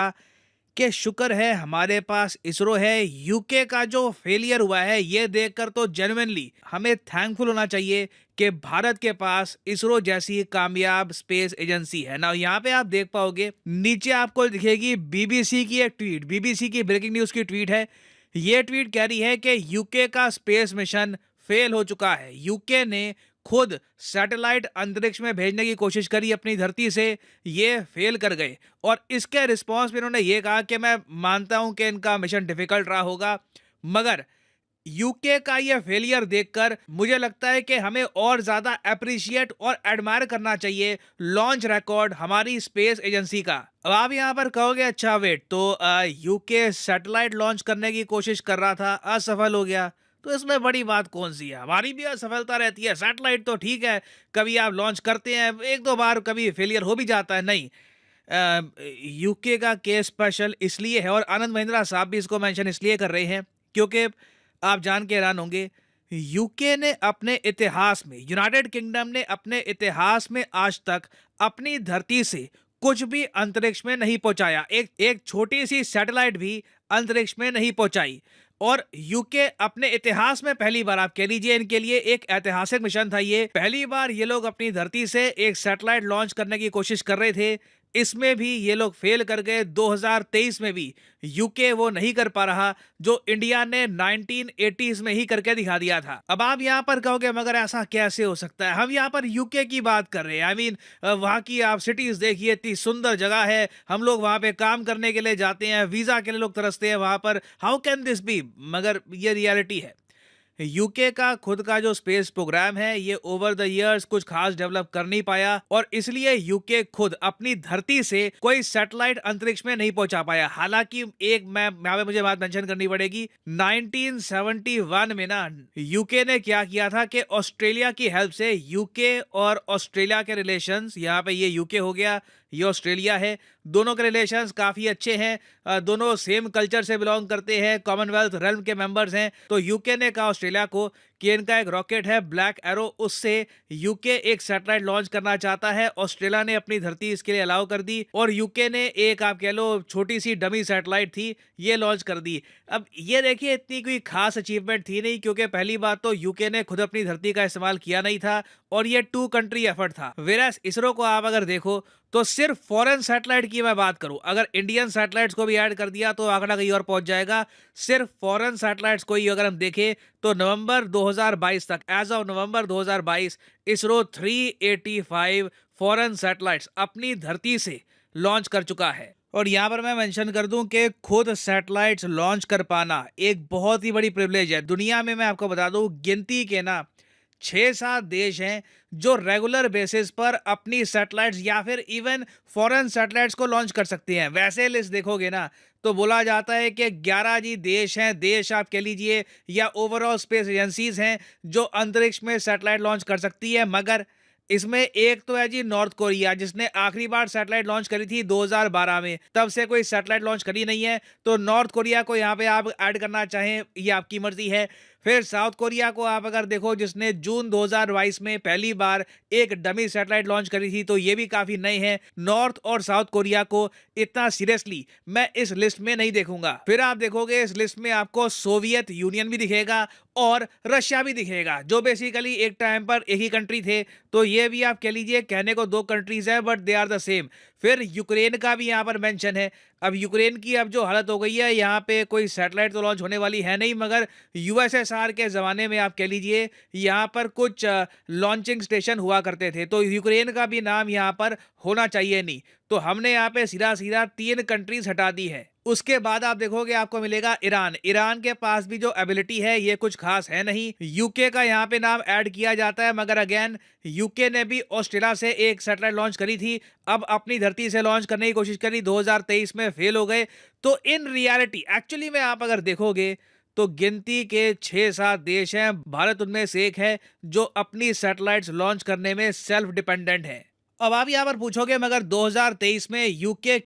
कि शुक्र है हमारे पास इसरो है यूके का जो फेलियर हुआ है ये देखकर तो जेनुनली हमें थैंकफुल होना चाहिए कि भारत के पास इसरो जैसी कामयाब स्पेस एजेंसी है ना यहाँ पे आप देख पाओगे नीचे आपको दिखेगी बीबीसी की एक ट्वीट बीबीसी की ब्रेकिंग न्यूज की ट्वीट है ये ट्वीट कह रही है कि यूके का स्पेस मिशन फेल हो चुका है यूके ने खुद सैटेलाइट अंतरिक्ष में भेजने की कोशिश करी अपनी धरती से ये फेल कर गए और इसके रिस्पॉन्स में इन्होंने ये कहा कि मैं मानता हूं कि इनका मिशन डिफ़िकल्ट रहा होगा मगर यूके का ये फेलियर देखकर मुझे लगता है कि हमें और ज़्यादा अप्रिशिएट और एडमायर करना चाहिए लॉन्च रिकॉर्ड हमारी स्पेस एजेंसी का अब आप यहाँ पर कहोगे अच्छा वेट तो यूके सैटेलाइट लॉन्च करने की कोशिश कर रहा था असफल हो गया तो इसमें बड़ी बात कौन सी है हमारी भी असफलता रहती है सैटेलाइट तो ठीक है कभी आप लॉन्च करते हैं एक दो बार कभी फेलियर हो भी जाता है नहीं यूके का केस स्पेशल इसलिए है और आनंद महिंद्रा साहब भी इसको मेंशन इसलिए कर रहे हैं क्योंकि आप जान के हैरान होंगे यूके ने अपने इतिहास में यूनाइटेड किंगडम ने अपने इतिहास में आज तक अपनी धरती से कुछ भी अंतरिक्ष में नहीं पहुंचाया एक एक छोटी सी सैटेलाइट भी अंतरिक्ष में नहीं पहुंचाई और यूके अपने इतिहास में पहली बार आप कह लीजिए इनके लिए एक ऐतिहासिक मिशन था ये पहली बार ये लोग अपनी धरती से एक सैटेलाइट लॉन्च करने की कोशिश कर रहे थे इसमें भी ये लोग फेल कर गए 2023 में भी यूके वो नहीं कर पा रहा जो इंडिया ने 1980s में ही करके दिखा दिया था अब आप यहाँ पर कहोगे मगर ऐसा कैसे हो सकता है हम यहाँ पर यूके की बात कर रहे हैं आई मीन वहाँ की आप सिटीज देखिए इतनी सुंदर जगह है हम लोग वहाँ पे काम करने के लिए जाते हैं वीजा के लिए लोग तरसते हैं वहाँ पर हाउ कैन दिस बी मगर ये रियलिटी है यूके का खुद का जो स्पेस प्रोग्राम है ये ओवर द इयर्स कुछ खास डेवलप कर नहीं पाया और इसलिए यूके खुद अपनी धरती से कोई सैटेलाइट अंतरिक्ष में नहीं पहुंचा पाया हालांकि एक मैं यहाँ पे मुझे बात मेंशन करनी पड़ेगी 1971 में ना यूके ने क्या किया था कि ऑस्ट्रेलिया की हेल्प से यूके और ऑस्ट्रेलिया के रिलेशन यहाँ पे ये यूके हो गया ये ऑस्ट्रेलिया है दोनों के रिलेशंस काफ़ी अच्छे हैं दोनों सेम कल्चर से बिलोंग करते हैं कॉमनवेल्थ रेल के मेंबर्स हैं तो यूके ने कहा ऑस्ट्रेलिया को कि इनका एक रॉकेट है ब्लैक एरो उससे यूके एक सैटेलाइट लॉन्च करना चाहता है ऑस्ट्रेलिया ने अपनी धरती इसके लिए अलाउ कर दी और यूके ने एक आप कह लो छोटी सी डमी सैटेलाइट थी ये लॉन्च कर दी अब ये देखिए इतनी कोई खास अचीवमेंट थी नहीं क्योंकि पहली बार तो यूके ने खुद अपनी धरती का इस्तेमाल किया नहीं था और ये टू कंट्री एफर्ट था वेरास इसरो को आप अगर देखो तो सिर्फ फॉरेन सैटेलाइट की मैं बात करूं अगर इंडियन सैटेलाइट्स को भी ऐड कर दिया तो आंकड़ा कहीं और पहुंच जाएगा सिर्फ फॉरेन सैटेलाइट्स को ही अगर हम देखें तो नवंबर 2022 तक as of November 2022 ISRO 385 foreign satellite अपनी धरती से लॉन्च कर चुका है और यहाँ पर मैं मेंशन कर दूं कि खुद सैटेलाइट्स लॉन्च कर पाना एक बहुत ही बड़ी प्रिविलेज है दुनिया में मैं आपको बता दूं गिनती के ना छः सात देश हैं जो रेगुलर बेसिस पर अपनी सैटेलाइट्स या फिर इवन फॉरेन सैटेलाइट्स को लॉन्च कर सकती हैं वैसे लिस्ट देखोगे ना तो बोला जाता है कि ग्यारह जी देश हैं देश आप कह लीजिए या ओवरऑल स्पेस एजेंसीज हैं जो अंतरिक्ष में सैटेलाइट लॉन्च कर सकती है मगर इसमें एक तो है जी नॉर्थ कोरिया जिसने आखिरी बार सैटेलाइट लॉन्च करी थी 2012 में तब से कोई सैटेलाइट लॉन्च करी नहीं है तो नॉर्थ कोरिया को यहाँ पे आप ऐड करना चाहें ये आपकी मर्जी है फिर साउथ कोरिया को आप अगर देखो जिसने जून 2022 में पहली बार एक डमी सैटेलाइट लॉन्च करी थी तो ये भी काफ़ी नए हैं नॉर्थ और साउथ कोरिया को इतना सीरियसली मैं इस लिस्ट में नहीं देखूंगा फिर आप देखोगे इस लिस्ट में आपको सोवियत यूनियन भी दिखेगा और रशिया भी दिखेगा जो बेसिकली एक टाइम पर एक ही कंट्री थे तो ये भी आप कह लीजिए कहने को दो कंट्रीज है but they are the same फिर यूक्रेन का भी यहाँ पर मेंशन है अब यूक्रेन की अब जो हालत हो गई है यहाँ पे कोई सैटेलाइट तो लॉन्च होने वाली है नहीं मगर यूएसएसआर के ज़माने में आप कह लीजिए यहाँ पर कुछ लॉन्चिंग स्टेशन हुआ करते थे तो यूक्रेन का भी नाम यहाँ पर होना चाहिए नहीं तो हमने यहाँ पे सीधा सीधा तीन कंट्रीज हटा दी है उसके बाद आप देखोगे आपको मिलेगा ईरान ईरान के पास भी जो एबिलिटी है ये कुछ खास है नहीं यूके का यहाँ पे नाम ऐड किया जाता है मगर अगेन यूके ने भी ऑस्ट्रेलिया से एक सेटेलाइट लॉन्च करी थी अब अपनी धरती से लॉन्च करने की कोशिश करी 2023 में फेल हो गए तो इन रियलिटी एक्चुअली में आप अगर देखोगे तो गिनती के छः सात देश हैं भारत उनमें से एक है जो अपनी सेटेलाइट लॉन्च करने में सेल्फ डिपेंडेंट है अब आप यहाँ पर पूछोगे मगर 2023 में यूके